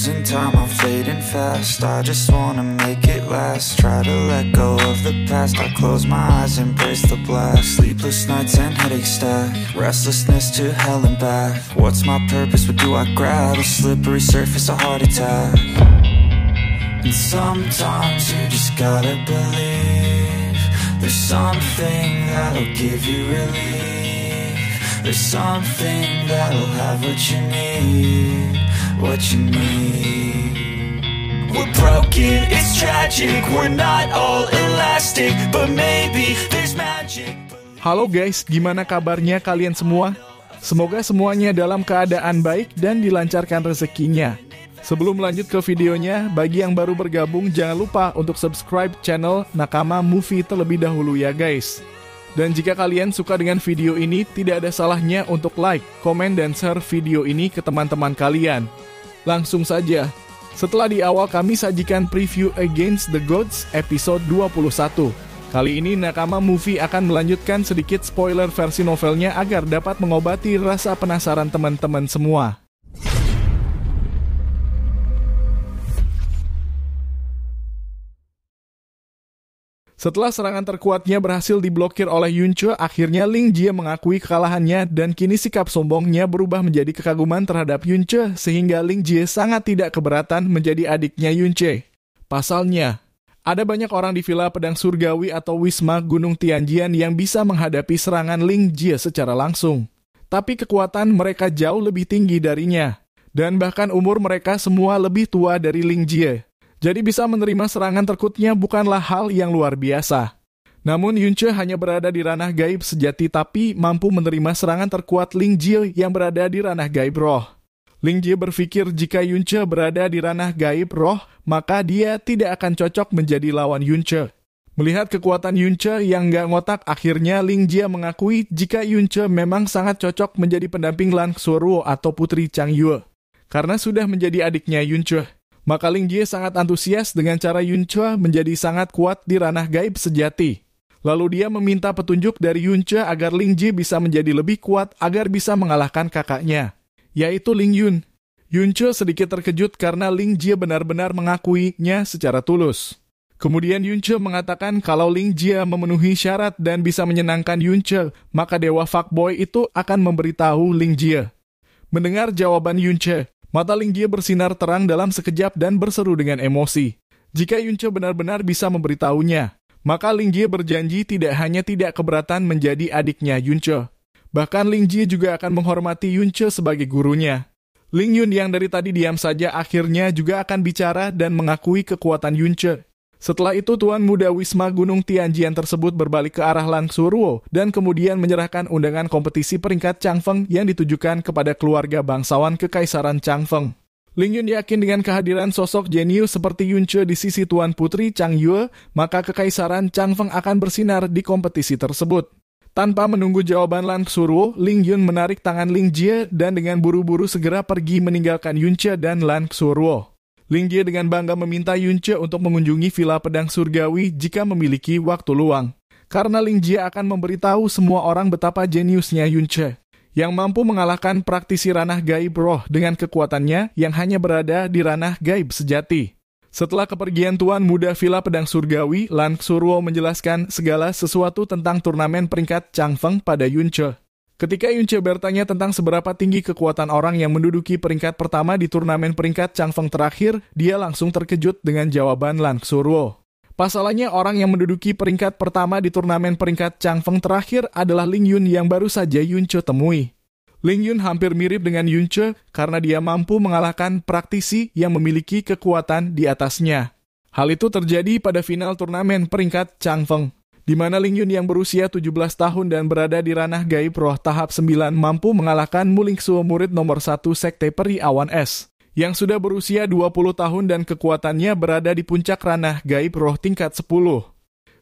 losing time, I'm fading fast I just wanna make it last Try to let go of the past I close my eyes, embrace the blast Sleepless nights and headache stack Restlessness to hell and back What's my purpose, what do I grab? A slippery surface, a heart attack And sometimes you just gotta believe There's something that'll give you relief There's something that'll have what you need what you mean We're broken, it's tragic We're not all elastic But maybe there's magic Halo guys, gimana kabarnya kalian semua? Semoga semuanya dalam keadaan baik dan dilancarkan rezekinya. Sebelum lanjut ke videonya, bagi yang baru bergabung jangan lupa untuk subscribe channel Nakama Movie terlebih dahulu ya guys. Dan jika kalian suka dengan video ini, tidak ada salahnya untuk like, komen, dan share video ini ke teman-teman kalian. Langsung saja, setelah di awal kami sajikan preview Against the Gods episode 21. Kali ini Nakama Movie akan melanjutkan sedikit spoiler versi novelnya agar dapat mengobati rasa penasaran teman-teman semua. Setelah serangan terkuatnya berhasil diblokir oleh Yunche, akhirnya Ling Jie mengakui kekalahannya dan kini sikap sombongnya berubah menjadi kekaguman terhadap Yunche sehingga Ling Jie sangat tidak keberatan menjadi adiknya Yunche. Pasalnya, ada banyak orang di Villa Pedang Surgawi atau Wisma Gunung Tianjian yang bisa menghadapi serangan Ling Jie secara langsung. Tapi kekuatan mereka jauh lebih tinggi darinya, dan bahkan umur mereka semua lebih tua dari Ling Jie. Jadi bisa menerima serangan terkutnya bukanlah hal yang luar biasa. Namun Yunche hanya berada di ranah gaib sejati tapi mampu menerima serangan terkuat Ling Jie yang berada di ranah gaib roh. Ling Jie berpikir jika Yunche berada di ranah gaib roh, maka dia tidak akan cocok menjadi lawan Yunche. Melihat kekuatan Yunche yang gak ngotak, akhirnya Ling Jie mengakui jika Yunche memang sangat cocok menjadi pendamping Lan Xuruo atau putri Chang Yue. Karena sudah menjadi adiknya Yunche maka Ling Jie sangat antusias dengan cara Yun Chua menjadi sangat kuat di ranah gaib sejati. Lalu dia meminta petunjuk dari Yun Chua agar Ling Jie bisa menjadi lebih kuat agar bisa mengalahkan kakaknya, yaitu Ling Yun. Yun Chua sedikit terkejut karena Ling Jie benar-benar mengakuinya secara tulus. Kemudian Yun Chua mengatakan kalau Ling Jie memenuhi syarat dan bisa menyenangkan Yun Chua, maka Dewa Fuckboy itu akan memberitahu Ling Jie. Mendengar jawaban Yun Chua. Mata Linggie bersinar terang dalam sekejap dan berseru dengan emosi. Jika Yunche benar-benar bisa memberitahunya, maka Linggie berjanji tidak hanya tidak keberatan menjadi adiknya Yunche. Bahkan Linggie juga akan menghormati Yunche sebagai gurunya. Ling Yun yang dari tadi diam saja akhirnya juga akan bicara dan mengakui kekuatan Yunche. Setelah itu Tuan Muda Wisma Gunung Tianjian tersebut berbalik ke arah Langsuruo dan kemudian menyerahkan undangan kompetisi peringkat Changfeng yang ditujukan kepada keluarga bangsawan Kekaisaran Changfeng. Ling Yun yakin dengan kehadiran sosok jenius seperti Yunche di sisi Tuan Putri Chang Yue, maka Kekaisaran Changfeng akan bersinar di kompetisi tersebut. Tanpa menunggu jawaban Suruo, Ling Yun menarik tangan Ling Jie dan dengan buru-buru segera pergi meninggalkan Yunche dan Suruo. Lingye dengan bangga meminta Yunce untuk mengunjungi Villa Pedang Surgawi jika memiliki waktu luang. Karena Lingjie akan memberitahu semua orang betapa jeniusnya Yunce, yang mampu mengalahkan praktisi ranah gaib roh dengan kekuatannya yang hanya berada di ranah gaib sejati. Setelah kepergian Tuan Muda Villa Pedang Surgawi, Lan Suruo menjelaskan segala sesuatu tentang turnamen peringkat Changfeng pada Yunche. Ketika Yunche bertanya tentang seberapa tinggi kekuatan orang yang menduduki peringkat pertama di turnamen peringkat Changfeng terakhir, dia langsung terkejut dengan jawaban Lan Xuruo. Pasalnya orang yang menduduki peringkat pertama di turnamen peringkat Changfeng terakhir adalah Ling Yun yang baru saja Yunche temui. Ling Yun hampir mirip dengan Yunche karena dia mampu mengalahkan praktisi yang memiliki kekuatan di atasnya. Hal itu terjadi pada final turnamen peringkat Changfeng di mana Ling Yun yang berusia 17 tahun dan berada di ranah gaib roh tahap 9 mampu mengalahkan Mulingsuo murid nomor 1 Sekte Peri Awan S yang sudah berusia 20 tahun dan kekuatannya berada di puncak ranah gaib roh tingkat 10.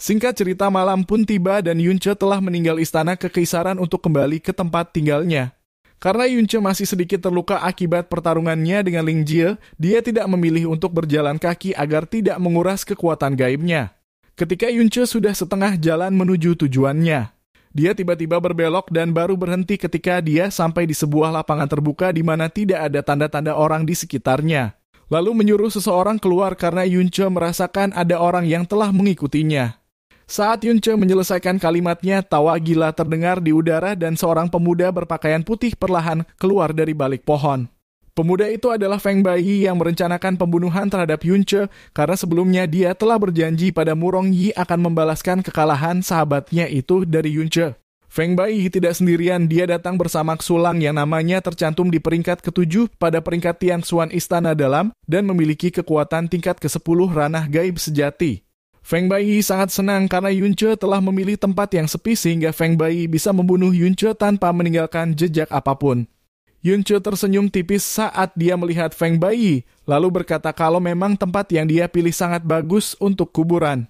Singkat cerita malam pun tiba dan Yunche telah meninggal istana kekaisaran untuk kembali ke tempat tinggalnya. Karena Yunche masih sedikit terluka akibat pertarungannya dengan Ling Jie, dia tidak memilih untuk berjalan kaki agar tidak menguras kekuatan gaibnya. Ketika Yunche sudah setengah jalan menuju tujuannya, dia tiba-tiba berbelok dan baru berhenti ketika dia sampai di sebuah lapangan terbuka di mana tidak ada tanda-tanda orang di sekitarnya. Lalu menyuruh seseorang keluar karena Yunche merasakan ada orang yang telah mengikutinya. Saat Yunche menyelesaikan kalimatnya, tawa gila terdengar di udara dan seorang pemuda berpakaian putih perlahan keluar dari balik pohon. Pemuda itu adalah Feng Baihi yang merencanakan pembunuhan terhadap Yunche karena sebelumnya dia telah berjanji pada Murong Yi akan membalaskan kekalahan sahabatnya itu dari Yunche. Feng Baihi tidak sendirian, dia datang bersama Xulang yang namanya tercantum di peringkat ketujuh pada peringkat Tian Xuan Istana Dalam dan memiliki kekuatan tingkat ke-10 ranah gaib sejati. Feng Baiyi sangat senang karena Yunche telah memilih tempat yang sepi sehingga Feng Baiyi bisa membunuh Yunche tanpa meninggalkan jejak apapun. Yunchu tersenyum tipis saat dia melihat Feng Bayi, lalu berkata kalau memang tempat yang dia pilih sangat bagus untuk kuburan.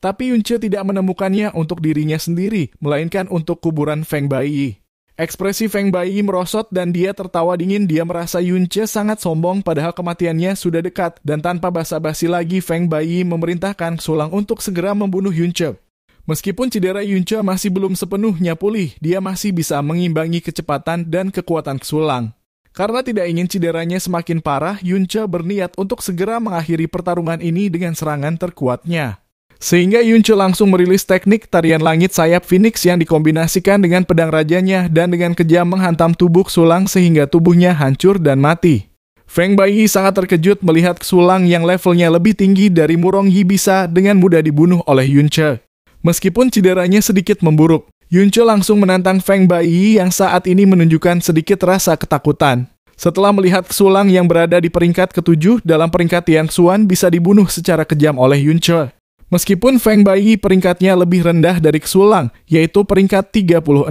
Tapi Yunchu tidak menemukannya untuk dirinya sendiri, melainkan untuk kuburan Feng Bayi. Ekspresi Feng Bayi merosot dan dia tertawa dingin. Dia merasa Yunche sangat sombong padahal kematiannya sudah dekat. Dan tanpa basa-basi lagi, Feng Bayi memerintahkan Sulang untuk segera membunuh Yunche. Meskipun cedera Yuncha masih belum sepenuhnya pulih, dia masih bisa mengimbangi kecepatan dan kekuatan Kesulang. Karena tidak ingin cederanya semakin parah, Yuncha berniat untuk segera mengakhiri pertarungan ini dengan serangan terkuatnya. Sehingga Yuncha langsung merilis teknik tarian langit sayap Phoenix yang dikombinasikan dengan pedang rajanya dan dengan kejam menghantam tubuh Sulang sehingga tubuhnya hancur dan mati. Feng Bai sangat terkejut melihat Sulang yang levelnya lebih tinggi dari Murong Yi bisa dengan mudah dibunuh oleh Yuncha. Meskipun cederanya sedikit memburuk, Yunche langsung menantang Feng Bai yang saat ini menunjukkan sedikit rasa ketakutan. Setelah melihat Sulang yang berada di peringkat ketujuh dalam peringkat Tian Xuan bisa dibunuh secara kejam oleh Yunche. Meskipun Feng Bai peringkatnya lebih rendah dari Sulang, yaitu peringkat 36.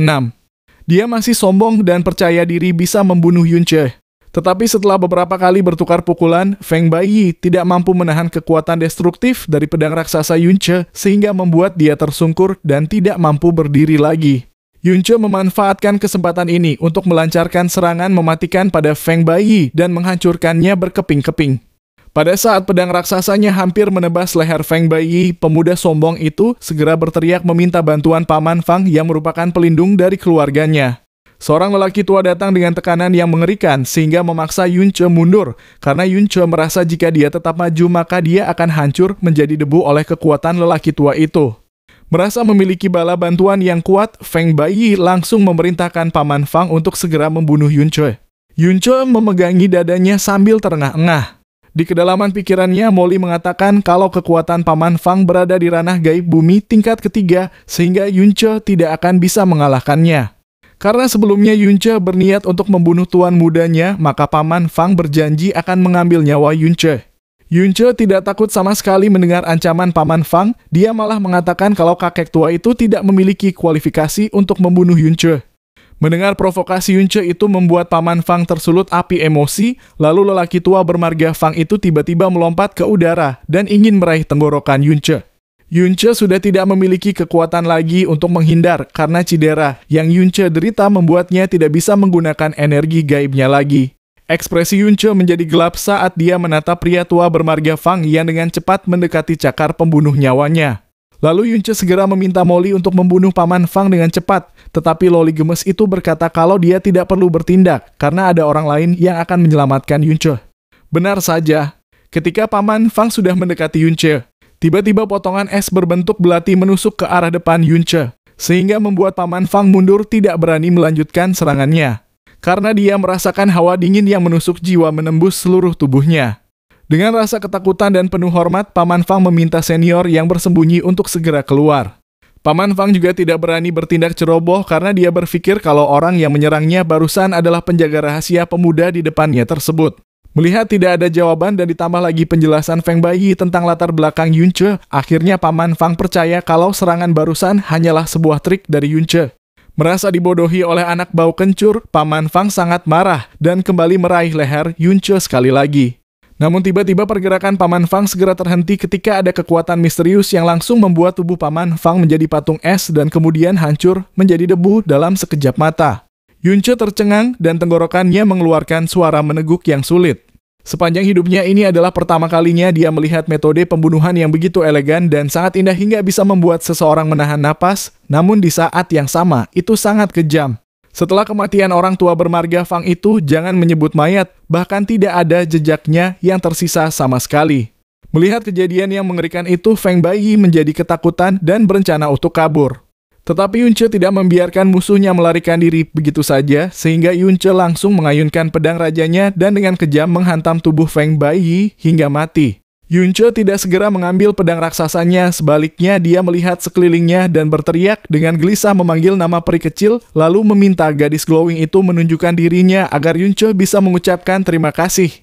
Dia masih sombong dan percaya diri bisa membunuh Yunche. Tetapi setelah beberapa kali bertukar pukulan, Feng Baiyi tidak mampu menahan kekuatan destruktif dari pedang raksasa Yunche sehingga membuat dia tersungkur dan tidak mampu berdiri lagi. Yunche memanfaatkan kesempatan ini untuk melancarkan serangan mematikan pada Feng Baiyi dan menghancurkannya berkeping-keping. Pada saat pedang raksasanya hampir menebas leher Feng Baiyi, pemuda sombong itu segera berteriak meminta bantuan paman Fang yang merupakan pelindung dari keluarganya. Seorang lelaki tua datang dengan tekanan yang mengerikan sehingga memaksa Yunche mundur karena Yunche merasa jika dia tetap maju maka dia akan hancur menjadi debu oleh kekuatan lelaki tua itu. Merasa memiliki bala bantuan yang kuat, Feng Baiyi langsung memerintahkan Paman Fang untuk segera membunuh Yunche. Yunche memegangi dadanya sambil terengah-engah. Di kedalaman pikirannya, Molly mengatakan kalau kekuatan Paman Fang berada di ranah gaib bumi tingkat ketiga sehingga Yunche tidak akan bisa mengalahkannya. Karena sebelumnya Yunche berniat untuk membunuh tuan mudanya, maka paman Fang berjanji akan mengambil nyawa Yunche. Yunche tidak takut sama sekali mendengar ancaman paman Fang, dia malah mengatakan kalau kakek tua itu tidak memiliki kualifikasi untuk membunuh Yunche. Mendengar provokasi Yunche itu membuat paman Fang tersulut api emosi, lalu lelaki tua bermarga Fang itu tiba-tiba melompat ke udara dan ingin meraih tenggorokan Yunche. Yunche sudah tidak memiliki kekuatan lagi untuk menghindar karena cedera yang Yunche derita membuatnya tidak bisa menggunakan energi gaibnya lagi. Ekspresi Yunche menjadi gelap saat dia menatap pria tua bermarga Fang yang dengan cepat mendekati cakar pembunuh nyawanya. Lalu Yunche segera meminta Molly untuk membunuh paman Fang dengan cepat, tetapi Loli gemes itu berkata kalau dia tidak perlu bertindak karena ada orang lain yang akan menyelamatkan Yunche. Benar saja, ketika paman Fang sudah mendekati Yunche, Tiba-tiba potongan es berbentuk belati menusuk ke arah depan Yunche, sehingga membuat Paman Fang mundur tidak berani melanjutkan serangannya. Karena dia merasakan hawa dingin yang menusuk jiwa menembus seluruh tubuhnya. Dengan rasa ketakutan dan penuh hormat, Paman Fang meminta senior yang bersembunyi untuk segera keluar. Paman Fang juga tidak berani bertindak ceroboh karena dia berpikir kalau orang yang menyerangnya barusan adalah penjaga rahasia pemuda di depannya tersebut. Melihat tidak ada jawaban dan ditambah lagi penjelasan Feng Baiyi tentang latar belakang Yunche, akhirnya Paman Fang percaya kalau serangan barusan hanyalah sebuah trik dari Yunche. Merasa dibodohi oleh anak bau kencur, Paman Fang sangat marah dan kembali meraih leher Yunche sekali lagi. Namun tiba-tiba pergerakan Paman Fang segera terhenti ketika ada kekuatan misterius yang langsung membuat tubuh Paman Fang menjadi patung es dan kemudian hancur menjadi debu dalam sekejap mata. Yunche tercengang dan tenggorokannya mengeluarkan suara meneguk yang sulit. Sepanjang hidupnya ini adalah pertama kalinya dia melihat metode pembunuhan yang begitu elegan dan sangat indah hingga bisa membuat seseorang menahan napas, namun di saat yang sama, itu sangat kejam. Setelah kematian orang tua bermarga Fang itu, jangan menyebut mayat, bahkan tidak ada jejaknya yang tersisa sama sekali. Melihat kejadian yang mengerikan itu, Feng Baiyi menjadi ketakutan dan berencana untuk kabur. Tetapi Yunche tidak membiarkan musuhnya melarikan diri begitu saja, sehingga Yunche langsung mengayunkan pedang rajanya dan dengan kejam menghantam tubuh Feng Baiyi hingga mati. Yunche tidak segera mengambil pedang raksasanya, sebaliknya dia melihat sekelilingnya dan berteriak dengan gelisah memanggil nama peri kecil, lalu meminta gadis glowing itu menunjukkan dirinya agar Yunche bisa mengucapkan terima kasih.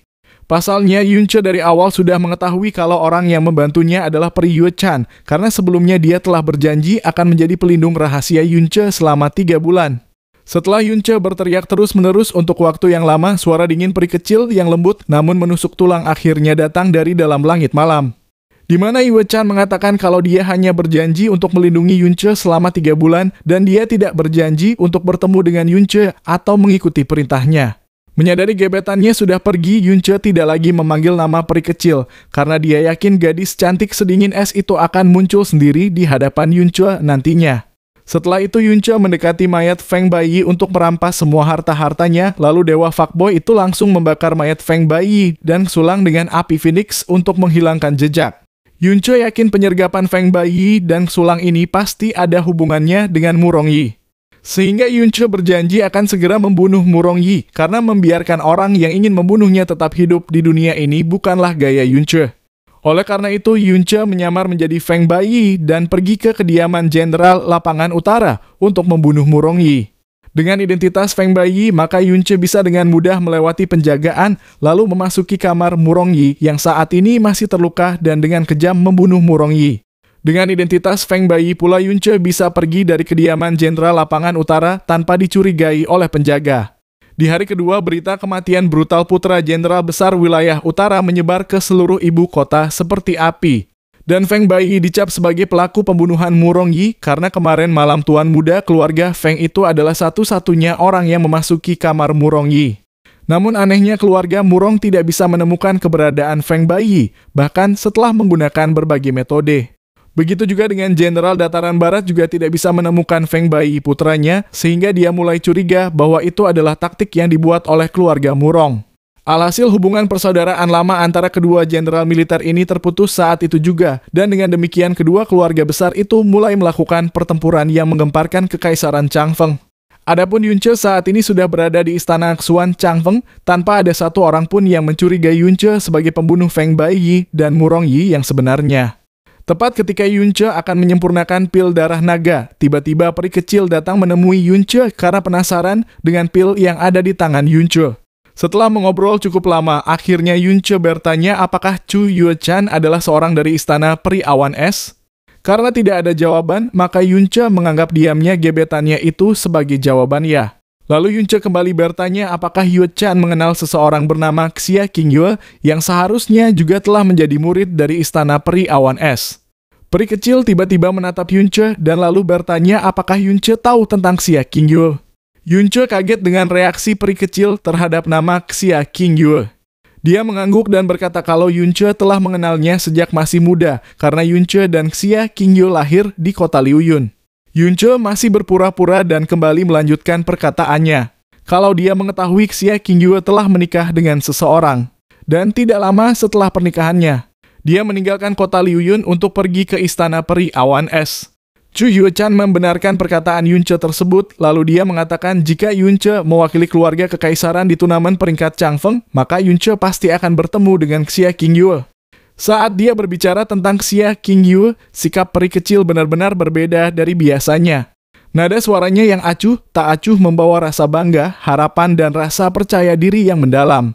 Pasalnya, Yunche dari awal sudah mengetahui kalau orang yang membantunya adalah Yue Chan, karena sebelumnya dia telah berjanji akan menjadi pelindung rahasia Yunche selama tiga bulan. Setelah Yunche berteriak terus-menerus untuk waktu yang lama, suara dingin peri kecil yang lembut namun menusuk tulang akhirnya datang dari dalam langit malam di mana Yue Chan mengatakan kalau dia hanya berjanji untuk melindungi Yunche selama tiga bulan dan dia tidak berjanji untuk bertemu dengan Yunche atau mengikuti perintahnya. Menyadari gebetannya sudah pergi, Yunce tidak lagi memanggil nama peri kecil karena dia yakin gadis cantik sedingin es itu akan muncul sendiri di hadapan Yunce nantinya. Setelah itu Yunce mendekati mayat Feng Baiyi untuk merampas semua harta-hartanya, lalu Dewa Fuckboy itu langsung membakar mayat Feng Baiyi dan sulang dengan api phoenix untuk menghilangkan jejak. Yunce yakin penyergapan Feng Baiyi dan sulang ini pasti ada hubungannya dengan Murong Yi. Sehingga Yunche berjanji akan segera membunuh Murong Yi karena membiarkan orang yang ingin membunuhnya tetap hidup di dunia ini bukanlah gaya Yunche. Oleh karena itu, Yunche menyamar menjadi Feng Bai dan pergi ke kediaman Jenderal Lapangan Utara untuk membunuh Murong Yi. Dengan identitas Feng Bai, maka Yunche bisa dengan mudah melewati penjagaan lalu memasuki kamar Murong Yi yang saat ini masih terluka dan dengan kejam membunuh Murong Yi. Dengan identitas Feng Bayi pula Yunche bisa pergi dari kediaman Jenderal Lapangan Utara tanpa dicurigai oleh penjaga. Di hari kedua, berita kematian brutal putra Jenderal Besar Wilayah Utara menyebar ke seluruh ibu kota seperti api. Dan Feng Bayi dicap sebagai pelaku pembunuhan Murong Yi karena kemarin malam tuan muda keluarga Feng itu adalah satu-satunya orang yang memasuki kamar Murong Yi. Namun anehnya keluarga Murong tidak bisa menemukan keberadaan Feng Bayi, bahkan setelah menggunakan berbagai metode. Begitu juga dengan Jenderal Dataran Barat juga tidak bisa menemukan Feng Bai putranya, sehingga dia mulai curiga bahwa itu adalah taktik yang dibuat oleh keluarga Murong. Alhasil hubungan persaudaraan lama antara kedua jenderal militer ini terputus saat itu juga, dan dengan demikian kedua keluarga besar itu mulai melakukan pertempuran yang menggemparkan kekaisaran Changfeng. Adapun Yunche saat ini sudah berada di istana Xuan Changfeng tanpa ada satu orang pun yang mencurigai Yunche sebagai pembunuh Feng Bai dan Murong Yi yang sebenarnya. Tepat ketika Yunche akan menyempurnakan pil darah naga, tiba-tiba peri kecil datang menemui Yunche karena penasaran dengan pil yang ada di tangan Yunche. Setelah mengobrol cukup lama, akhirnya Yunche bertanya apakah Chu Yuechan adalah seorang dari istana peri awan es? Karena tidak ada jawaban, maka Yunche menganggap diamnya gebetannya itu sebagai jawaban ya. Lalu Yunche kembali bertanya apakah Yuechan mengenal seseorang bernama Xia Qingyue yang seharusnya juga telah menjadi murid dari istana peri awan es. Peri kecil tiba-tiba menatap Yunche dan lalu bertanya apakah Yunche tahu tentang Xia Qingyue. Yunche kaget dengan reaksi peri kecil terhadap nama Xia Qingyue. Dia mengangguk dan berkata kalau Yunche telah mengenalnya sejak masih muda karena Yunche dan Xia Qingyue lahir di kota Liuyun. Yunche masih berpura-pura dan kembali melanjutkan perkataannya. Kalau dia mengetahui Xia Qingyue telah menikah dengan seseorang. Dan tidak lama setelah pernikahannya, dia meninggalkan kota Liuyun untuk pergi ke istana peri awan es. Chu Yuchan membenarkan perkataan Yunce tersebut, lalu dia mengatakan jika Yunce mewakili keluarga kekaisaran di turnamen peringkat Changfeng, maka Yunce pasti akan bertemu dengan Xia Qingyue. Saat dia berbicara tentang Xia Qingyue, sikap peri kecil benar-benar berbeda dari biasanya. Nada suaranya yang acuh, tak acuh membawa rasa bangga, harapan, dan rasa percaya diri yang mendalam.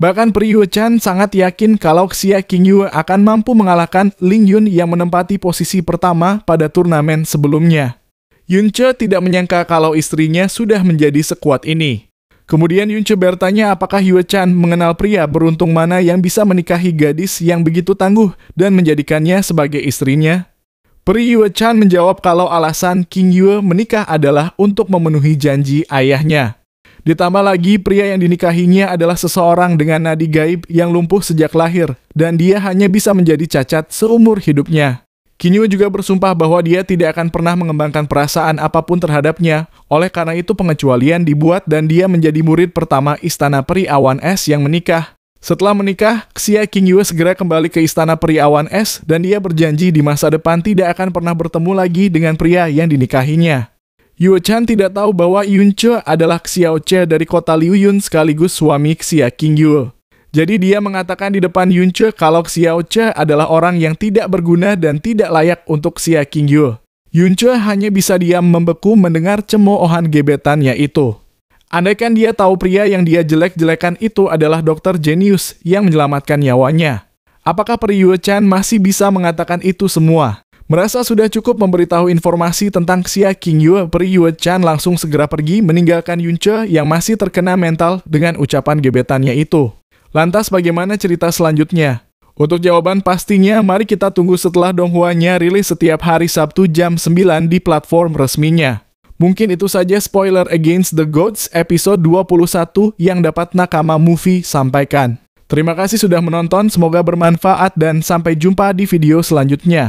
Bahkan Hu Chan sangat yakin kalau Xia Yu akan mampu mengalahkan Ling Yun yang menempati posisi pertama pada turnamen sebelumnya. Yun Che tidak menyangka kalau istrinya sudah menjadi sekuat ini. Kemudian Yun Che bertanya apakah Yu Chan mengenal pria beruntung mana yang bisa menikahi gadis yang begitu tangguh dan menjadikannya sebagai istrinya. Pri Yu Chan menjawab kalau alasan King Yu menikah adalah untuk memenuhi janji ayahnya. Ditambah lagi, pria yang dinikahinya adalah seseorang dengan nadi gaib yang lumpuh sejak lahir, dan dia hanya bisa menjadi cacat seumur hidupnya. Kinyu juga bersumpah bahwa dia tidak akan pernah mengembangkan perasaan apapun terhadapnya. Oleh karena itu, pengecualian dibuat dan dia menjadi murid pertama Istana Peri Awan Es yang menikah. Setelah menikah, Xia Qingyue segera kembali ke Istana Peri Awan Es dan dia berjanji di masa depan tidak akan pernah bertemu lagi dengan pria yang dinikahinya. Yuo Chan tidak tahu bahwa Yun Che adalah Xiao Che dari kota Liu Yun sekaligus suami Xia King Yu. Jadi dia mengatakan di depan Yun Che kalau Xiao Che adalah orang yang tidak berguna dan tidak layak untuk Xia King Yu. Yun Che hanya bisa diam membeku mendengar cemoohan gebetannya itu. Andaikan dia tahu pria yang dia jelek-jelekan itu adalah dokter jenius yang menyelamatkan nyawanya. Apakah Peri Yuo Chan masih bisa mengatakan itu semua? Merasa sudah cukup memberitahu informasi tentang Xia Yue, Pri Yue Chan langsung segera pergi meninggalkan Yunche yang masih terkena mental dengan ucapan gebetannya itu. Lantas bagaimana cerita selanjutnya? Untuk jawaban pastinya, mari kita tunggu setelah Donghuanya rilis setiap hari Sabtu jam 9 di platform resminya. Mungkin itu saja spoiler Against the Gods episode 21 yang dapat Nakama Movie sampaikan. Terima kasih sudah menonton, semoga bermanfaat dan sampai jumpa di video selanjutnya.